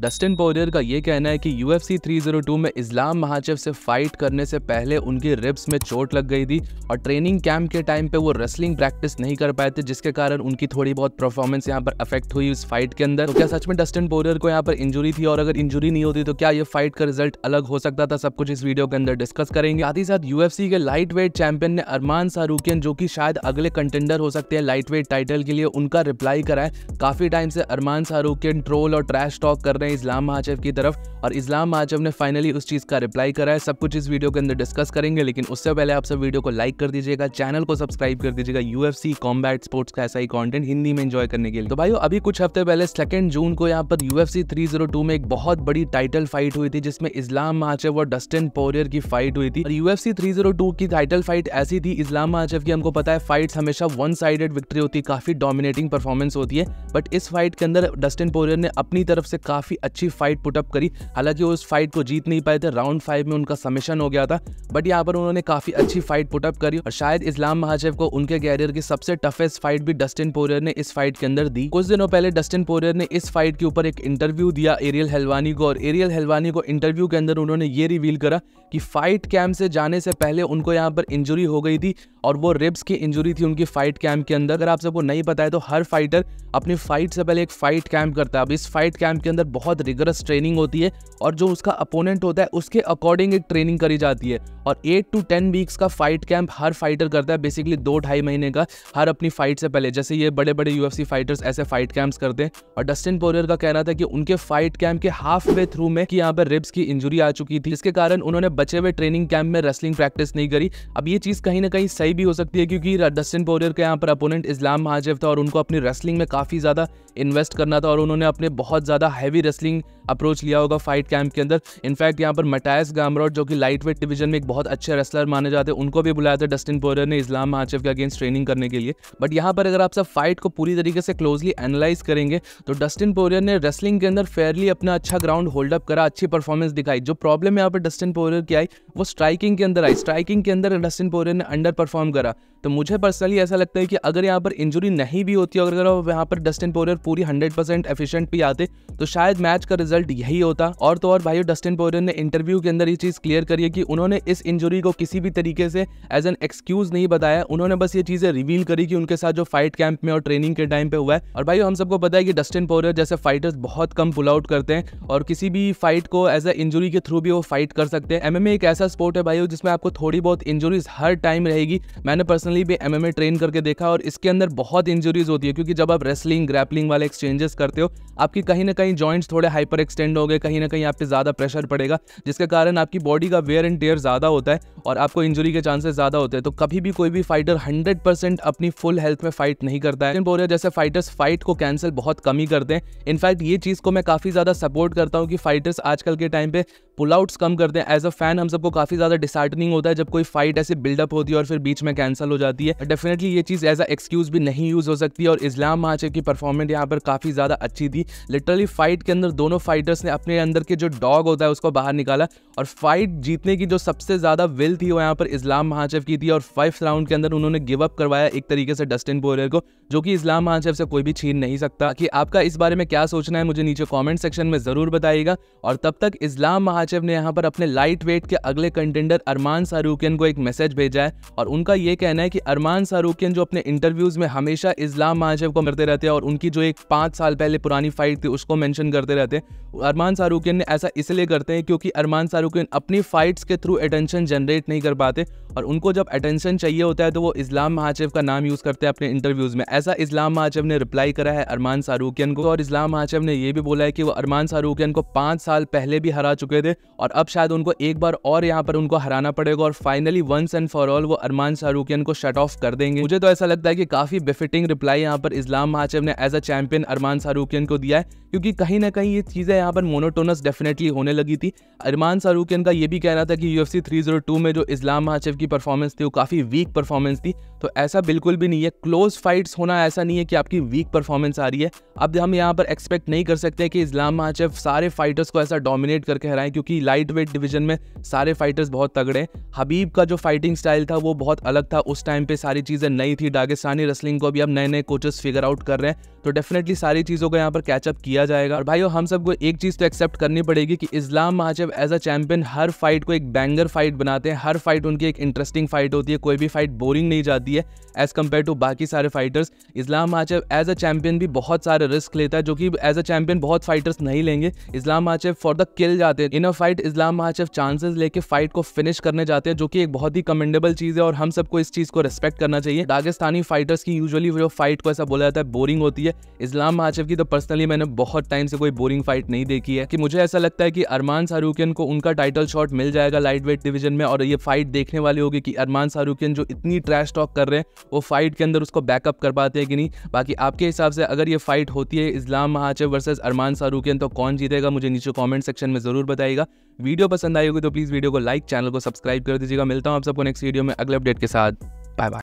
Dustin Poirier का ये कहना है कि UFC 302 में इस्लाम महाचेव से फाइट करने से पहले उनकी रिब्स में चोट लग गई थी और ट्रेनिंग कैंप के टाइम पे वो रेसलिंग प्रैक्टिस नहीं कर पाए थे जिसके कारण उनकी थोड़ी बहुत परफॉर्मेंस यहाँ पर अफेक्ट हुई उस फाइट के अंदर तो क्या सच में डस्टिन पोरियर को यहाँ पर इंजुरी थी और अगर इंजुरी नहीं होती तो क्या ये फाइट का रिजल्ट अलग हो सकता था सब कुछ इस वीडियो के अंदर डिस्कस करेंगे साथ ही साथ यूएफसी के लाइट वेट चैंपियन ने अरमान सारूकियन जो की शायद अगले कंटेंडर हो सकते हैं लाइट वेट टाइटल के लिए उनका रिप्लाई कराए काफी टाइम से अरमान सारूकियन ट्रोल और ट्रैश टॉक कर रहे हैं इस्लाम महाजब की तरफ और इस्लाम महाजब ने फाइनली उस चीज़ का रिप्लाई करा है सब कुछ इस वीडियो के अंदर डिस्कस करेंगे लेकिन उससे पहले आप सब वीडियो को लाइक कर दीजिएगा चैनल को सब्सक्राइब कर दीजिएगा U F C combat sports का ऐसा ही कॉन्टेंट हिंदी में इंजॉय करने के लिए तो भाई अभी कुछ हफ्ते पहले सेकेंड जून को यहाँ पर U F C three zero two में एक बहुत बड़ी टाइटल फाइट हुई थी जिसमें इस्लाम महाजब और डस्टिन पोरियर की फाइट हुई थी और U F C three zero two की टाइटल फाइट ऐसी थी इस्लाम महाजब की हमको पता है फाइट हमेशा वन साइडेड विक्ट्री होती है काफी डोमिनेटिंग परफॉर्मेंस होती है बट इस फाइट के अंदर डस्टिन पोरियर ने अपनी तरफ से काफी काफ़ी अच्छी फाइट पुटअप करी हालांकि वो उस फाइट को जीत नहीं पाए थे राउंड फाइव में उनका समिशन हो गया था बट यहाँ पर उन्होंने काफ़ी अच्छी फाइट पुटअप करी और शायद इस्लाम महाजेव को उनके कैरियर की सबसे टफेस्ट फाइट भी डस्टिन पोरियर ने इस फाइट के अंदर दी कुछ दिनों पहले डस्टिन पोरियर ने इस फाइट के ऊपर एक इंटरव्यू दिया एरियल हेलवानी को और एरियल हेलवानी को इंटरव्यू के अंदर उन्होंने ये रिवील करा कि फाइट कैम्प से जाने से पहले उनको यहाँ पर इंजुरी हो गई थी और वो रिब्स की इंजरी थी उनकी फाइट कैंप के अंदर अगर आप सबको नहीं पता है तो हर फाइटर अपनी फाइट से पहले एक फाइट कैंप करता है अब इस फाइट कैंप के अंदर बहुत रिगरस ट्रेनिंग होती है और जो उसका अपोनेंट होता है उसके अकॉर्डिंग एक ट्रेनिंग करी जाती है और एट टू टेन वीक्स का फाइट कैंप हर फाइटर करता है बेसिकली दो ढाई महीने का हर अपनी फाइट से पहले जैसे ये बड़े बड़े यू फाइटर्स ऐसे फाइट कैंप्स करते हैं और डस्टिन पोरियर का कहना था कि उनके फाइट कैंप के हाफ वे थ्रू में कि यहाँ पर रिब्स की इंजुरी आ चुकी थी इसके कारण उन्होंने बचे हुए ट्रेनिंग कैंप में रेसलिंग प्रैक्टिस नहीं करी अब ये चीज़ कहीं ना कहीं सही लड़ाई भी हो सकती है क्योंकि डस्टिन पोरियर का यहाँ पर अपोनेंट इस्लाम महाजेव था और उनको अपनी रेसलिंग में काफ़ी ज़्यादा इन्वेस्ट करना था और उन्होंने अपने बहुत ज़्यादा हैवी रेसलिंग अप्रोच लिया होगा फाइट कैंप के अंदर इनफैक्ट यहाँ पर मटायस गामरॉड जो कि लाइट वेट डिवीजन में एक बहुत अच्छे रेसलर माने जाते हैं उनको भी बुलाया था डस्टिन पोरर ने इस्लाम महाचेव के अगेंस्ट ट्रेनिंग करने के लिए बट यहाँ पर अगर आप सब फाइट को पूरी तरीके से क्लोजली एनालाइज करेंगे तो डस्टिन पोरियर ने रेसलिंग के अंदर फेयरली अपना अच्छा ग्राउंड होल्ड अप करा अच्छी परफॉर्मेंस दिखाई जो प्रॉब्लम यहाँ पर डस्टिन पोरियर की आई वो स्ट्राइकिंग के अंदर आई स्ट्राइकिंग के अंदर डस्टिन पोरियर ने अंडर परफॉर्म करा तो मुझे पर्सनली ऐसा लगता है कि अगर यहाँ पर इंजुरी नहीं भी होती अगर यहाँ पर डस्टिन पोरियर पूरी हंड्रेड परसेंट एफिशिएंट भी आते तो शायद मैच का रिजल्ट रिजल्ट यही होता और तो और भाई डस्टिन पोरियन ने इंटरव्यू के अंदर ये चीज़ क्लियर करी है कि उन्होंने इस इंजरी को किसी भी तरीके से एज एन एक्सक्यूज नहीं बताया उन्होंने बस ये चीज़ें रिवील करी कि उनके साथ जो फाइट कैंप में और ट्रेनिंग के टाइम पे हुआ है और भाई हम सबको पता है कि डस्टिन पोरियर जैसे फाइटर्स बहुत कम पुल आउट करते हैं और किसी भी फाइट को एज ए इंजुरी के थ्रू भी वो फाइट कर सकते हैं एमएमए एक ऐसा स्पोर्ट है भाई जिसमें आपको थोड़ी बहुत इंजुरीज हर टाइम रहेगी मैंने पर्सनली भी एमएमए ट्रेन करके देखा और इसके अंदर बहुत इंजुरीज होती है क्योंकि जब आप रेसलिंग ग्रैपलिंग वाले एक्सचेंजेस करते हो आपकी कहीं ना कहीं जॉइंट्स थोड़े हाइपर एक्सटेंड हो गए कहीं ना कहीं आप पे ज़्यादा प्रेशर पड़ेगा जिसके कारण आपकी बॉडी का वेयर एंड टेयर ज़्यादा होता है और आपको इंजरी के चांसेस ज़्यादा होते हैं तो कभी भी कोई भी फाइटर हंड्रेड अपनी फुल हेल्थ में फाइट नहीं करता है बोरिया जैसे फाइटर्स फाइट को कैंसिल बहुत कम ही करते हैं इनफैक्ट ये चीज़ को मैं काफ़ी ज़्यादा सपोर्ट करता हूँ कि फाइटर्स आजकल के टाइम पर पुल आउट्स कम करते हैं एज अ फैन हम सबको काफ़ी ज़्यादा डिसार्टनिंग होता है जब कोई फाइट ऐसे बिल्डअप होती है और फिर बीच में कैंसिल हो जाती है डेफिनेटली ये चीज़ एज अ एक्सक्यूज भी नहीं यूज़ हो सकती और इस्लाम महाचे की परफॉर्मेंस यहाँ पर काफ़ी ज़्यादा अच्छी थी लिटरली फाइट के अंदर दोनों फाइटर्स ने अपने अंदर के जो डॉग होता है उसको बाहर निकाला और फाइट जीतने की जो सबसे ज़्यादा विल थी वो यहाँ पर इस्लाम महाचेव की थी और फाइव राउंड के अंदर उन्होंने गिव अप करवाया एक तरीके से डस्टिन बोरियर को जो कि इस्लाम महाचेव से कोई भी छीन नहीं सकता कि आपका इस बारे में क्या सोचना है मुझे नीचे कॉमेंट सेक्शन में ज़रूर बताइएगा और तब तक इस्लाम महाचेव ने यहाँ पर अपने लाइट वेट के अगले कंटेंडर अरमान सारूकियन को एक मैसेज भेजा है और उनका यह कहना है कि अरमान सारूकियन जो अपने इंटरव्यूज़ में हमेशा इस्लाम महाचेव को मरते रहते हैं और उनकी जो एक पांच साल पहले पुरानी फाइट थी उसको मैंशन करते रहते हैं अरमान शाहरुखियन ने ऐसा इसलिए करते हैं क्योंकि अरमान शाहरुखियन अपनी फ़ाइट्स के थ्रू अटेंशन जनरेट नहीं कर पाते और उनको जब अटेंशन चाहिए होता है तो वो इस्लाम महाचेव का नाम यूज़ करते हैं अपने इंटरव्यूज़ में ऐसा इस्लाम महाचेव ने रिप्लाई करा है अरमान शाहरुखियन को और इस्लाम महाचेव ने यह भी बोला है कि वो अरमान शाहरुखियन को पाँच साल पहले भी हरा चुके थे और अब शायद उनको एक बार और यहाँ पर उनको हराना पड़ेगा और finally once and for all वो अरमान शाहरुखियन को शट ऑफ कर देंगे मुझे तो ऐसा लगता है कि काफ़ी बेफिटिंग रिप्लाई यहाँ पर इस्लाम महाचेव ने एज अ चैंपियन अरमान शाहरुखियन को दिया है क्योंकि कहीं ना कहीं ये चीज़ें यहाँ पर मोनोटोनस डेफिनेटली होने लगी थी अरमान सारूकिन का ये भी कहना था कि यू एफ 302 में जो इस्लाम महाचेव की परफॉर्मेंस थी वो काफ़ी वीक परफॉर्मेंस थी तो ऐसा बिल्कुल भी नहीं है क्लोज फाइट्स होना ऐसा नहीं है कि आपकी वीक परफॉर्मेंस आ रही है अब हम यहाँ पर एक्सपेक्ट नहीं कर सकते कि इस्लाम महाचेव सारे फाइटर्स को ऐसा डोमिनेट करके हराएं क्योंकि लाइट वेट डिवीजन में सारे फाइटर्स बहुत तगड़े हैं हबीब का जो फाइटिंग स्टाइल था वो बहुत अलग था उस टाइम पर सारी चीज़ें नई थी डागिस्तानी रेसलिंग को भी अब नए नए कोचेस फिगर आउट कर रहे हैं तो डेफिनेटली सारी चीज़ों को यहाँ पर कैचअप किया जाएगा और भाई हम सबको एक एक चीज़ तो एक्सेप्ट करनी पड़ेगी कि इस्लाम महाजब एज अ चैंपियन हर फाइट को एक बैंगर फाइट बनाते हैं हर फाइट उनकी एक इंटरेस्टिंग फाइट होती है कोई भी फाइट बोरिंग नहीं जाती है एज़ कम्पेयर टू बाकी सारे फाइटर्स इस्लाम महाजब एज अ चैंपियन भी बहुत सारे रिस्क लेता है जो कि एज अ चैंपियन बहुत फाइटर्स नहीं लेंगे Islam Makhachev for the kill जाते हैं in a fight Islam Makhachev chances लेके फाइट को फिनिश करने जाते हैं जो कि एक बहुत ही कमेंडेबल चीज़ है और हम सबको इस चीज़ को रिस्पेक्ट करना चाहिए दागिस्तानी फाइटर्स की यूजली जो फाइट को ऐसा बोला जाता है बोरिंग होती है इस्लाम महाचेव की तो पर्सनली मैंने बहुत टाइम से कोई बोरिंग फाइट नहीं नहीं देखी है कि मुझे ऐसा लगता है कि अरमान सारूकियन को उनका टाइटल शॉट मिल जाएगा लाइट वेट डिवीजन में और ये फाइट देखने वाली होगी कि अरमान सारूकियन जो इतनी ट्रैश टॉक कर रहे हैं वो फाइट के अंदर उसको बैकअप कर पाते हैं कि नहीं बाकी आपके हिसाब से अगर ये फाइट होती है इस्लाम महाचे वर्सेज अरमान सारूकियन तो कौन जीतेगा मुझे नीचे कॉमेंट सेक्शन में ज़रूर बताएगा वीडियो पसंद आई होगी तो प्लीज़ वीडियो को लाइक चैनल को सब्सक्राइब कर दीजिएगा मिलता हूँ आप सबको नेक्स्ट वीडियो में अगले अपडेट के साथ बाय बाय